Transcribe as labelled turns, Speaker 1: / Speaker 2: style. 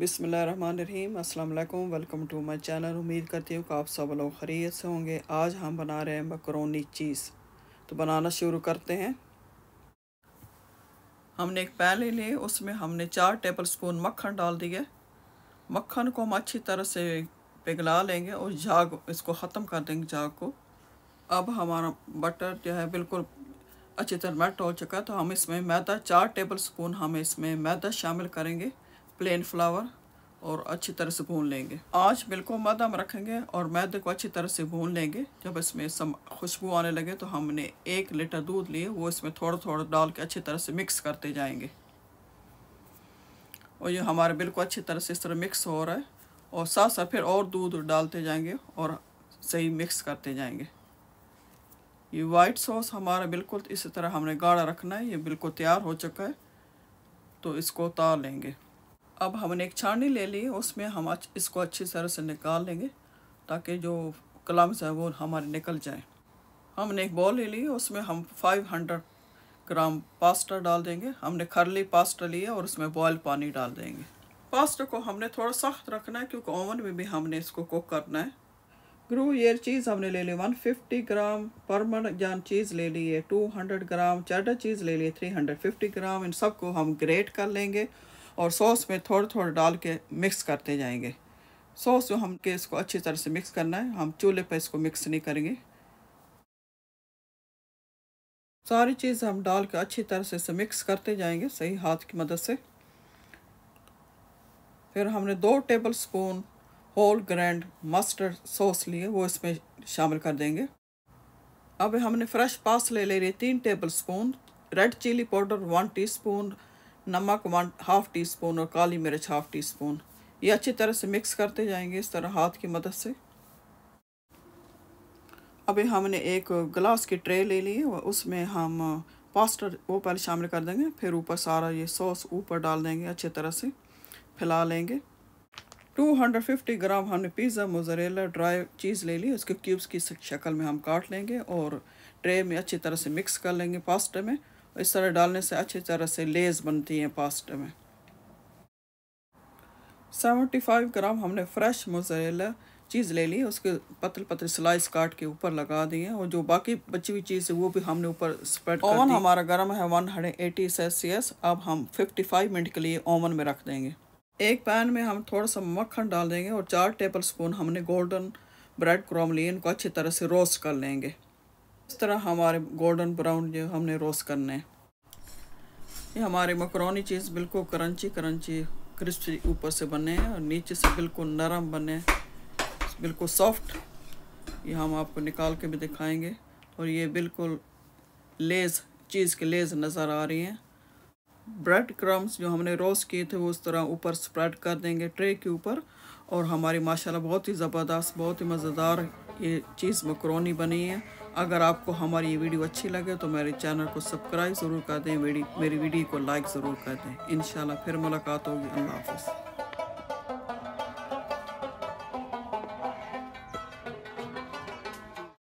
Speaker 1: बिसमीम अल्लाम welcome to my channel उम्मीद करती हूँ कि आप सब लोग खरीद से होंगे आज हम बना रहे हैं मकरोनी चीज़ तो बनाना शुरू करते हैं हमने एक पैन ले लिए उसमें हमने चार टेबल स्पून मक्खन डाल दिए मक्खन को हम अच्छी तरह से पिघला लेंगे और झाग इसको ख़त्म कर देंगे झाग को अब हमारा बटर जो है बिल्कुल अच्छी तरह मेल्ट हो चुका है तो हम इसमें मैदा चार टेबल स्पून हम इसमें मैदा शामिल करेंगे प्लेन फ्लावर और अच्छी तरह से भून लेंगे आज बिल्कुल मदम रखेंगे और मैदे को अच्छी तरह से भून लेंगे जब इसमें सम खुशबू आने लगे तो हमने एक लीटर दूध लिए वो इसमें थोड़ा थोड़ा डाल के अच्छी तरह से मिक्स करते जाएंगे और ये हमारे बिल्कुल अच्छी तरह से इस तरह मिक्स हो रहा है और साथ साथ फिर और दूध डालते जाएंगे और सही मिक्स करते जाएंगे ये वाइट सॉस हमारा बिल्कुल इसी तरह हमने गाढ़ा रखना है ये बिल्कुल तैयार हो चुका है तो इसको उतार लेंगे अब हमने एक छानी ले ली उसमें हम इसको अच्छी तरह से निकाल लेंगे ताकि जो कलम्स हैं वो हमारे निकल जाएं हमने एक बॉल ले ली उसमें हम 500 ग्राम पास्ता डाल देंगे हमने खरली पास्ता लिया और उसमें बॉयल पानी डाल देंगे पास्ता को हमने थोड़ा सख्त रखना है क्योंकि ओवन में भी हमने इसको कुक करना है ग्रू ये चीज़ हमने ले ली 150 ग्राम परमन जान चीज़ ले ली है 200 ग्राम चेडर चीज़ ले ली 350 ग्राम इन सबको हम ग्रेट कर लेंगे और सॉस में थोड़ा थोड़ा डाल के मिक्स करते जाएंगे सॉस जो हम के इसको अच्छी तरह से मिक्स करना है हम चूल्हे पर इसको मिक्स नहीं करेंगे सारी चीज़ हम डाल के अच्छी तरह से इसे मिक्स करते जाएंगे सही हाथ की मदद से फिर हमने दो tablespoon whole grain mustard sauce लिए वो इसमें शामिल कर देंगे अब हमने फ्रेश पास ले ले रही तीन tablespoon red chili powder one t नमक वन हाफ़ टी स्पून और काली मिर्च हाफ़ टी स्पून ये अच्छी तरह से मिक्स करते जाएंगे इस तरह हाथ की मदद से अभी हमने एक ग्लास की ट्रे ले ली और उसमें हम पास्टर वो पहले शामिल कर देंगे फिर ऊपर सारा ये सॉस ऊपर डाल देंगे अच्छी तरह से फैला लेंगे 250 ग्राम हमने पिज़्ज़ा मोजरेला ड्राई चीज़ ले ली उसके क्यूब्स की शक्ल में हम काट लेंगे और ट्रे में अच्छी तरह से मिक्स कर लेंगे पास्टर में इस तरह डालने से अच्छी तरह से लेस बनती हैं पास्ते में 75 ग्राम हमने फ्रेश मोजरेला चीज़ ले ली उसके पतल पतल स्लाइस काट के ऊपर लगा दिए और जो बाकी बची हुई चीज़ है वो भी हमने ऊपर स्प्रेड ओवन हमारा गर्म है वन हंड्रेड एटी सेल्सियस अब हम 55 मिनट के लिए ओवन में रख देंगे एक पैन में हम थोड़ा सा मक्खन डाल देंगे और चार टेबल स्पून हमने गोल्डन ब्रेड क्रॉम लिए इनको अच्छी तरह से रोस्ट कर लेंगे इस तरह हमारे गोल्डन ब्राउन जो हमने रोस्ट करने हैं ये हमारे मकरोनी चीज़ बिल्कुल क्रंची क्रंची क्रिस्पी ऊपर से बने हैं और नीचे से बिल्कुल नरम बने बिल्कुल सॉफ्ट ये हम आपको निकाल के भी दिखाएंगे और ये बिल्कुल लेस चीज़ के लेस नज़र आ रही हैं ब्रेड क्रम्स जो हमने रोस्ट किए थे वो उस तरह ऊपर स्प्रेड कर देंगे ट्रे के ऊपर और हमारी माशाल्लाह बहुत ही ज़बरदस्त बहुत ही मज़ेदार ये चीज़ मकरोनी बनी है अगर आपको हमारी ये वीडियो अच्छी लगे तो मेरे चैनल को सब्सक्राइब ज़रूर कर दें मेरी वीडियो को लाइक ज़रूर कर दें इन फिर मुलाकात होगी अल्लाह हाफ़